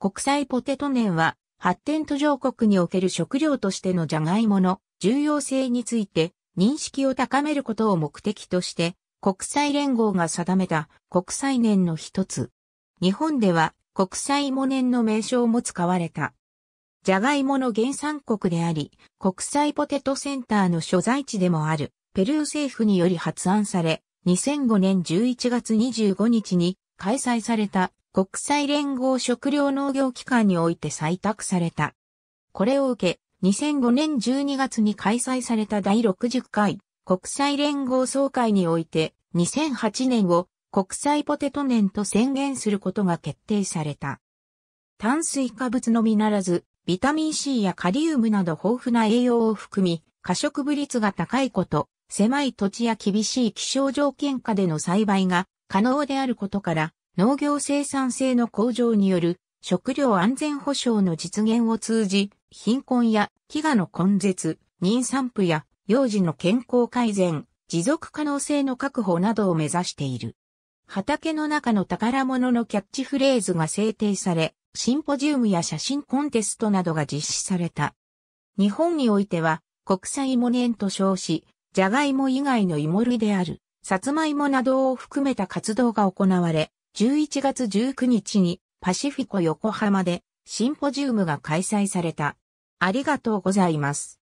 国際ポテト年は、発展途上国における食料としてのジャガイモの重要性について認識を高めることを目的として、国際連合が定めた国際年の一つ。日本では国際芋年の名称も使われた。ジャガイモの原産国であり、国際ポテトセンターの所在地でもある、ペルー政府により発案され、2005年11月25日に開催された国際連合食糧農業機関において採択された。これを受け、2005年12月に開催された第60回国際連合総会において、2008年を国際ポテト年と宣言することが決定された。炭水化物のみならず、ビタミン C やカリウムなど豊富な栄養を含み、過食部率が高いこと、狭い土地や厳しい気象条件下での栽培が可能であることから、農業生産性の向上による食料安全保障の実現を通じ、貧困や飢餓の根絶、妊産婦や幼児の健康改善、持続可能性の確保などを目指している。畑の中の宝物のキャッチフレーズが制定され、シンポジウムや写真コンテストなどが実施された。日本においては、国際も年と称し、ジャガイモ以外の芋類である、サツマイモなどを含めた活動が行われ、11月19日にパシフィコ横浜でシンポジウムが開催された。ありがとうございます。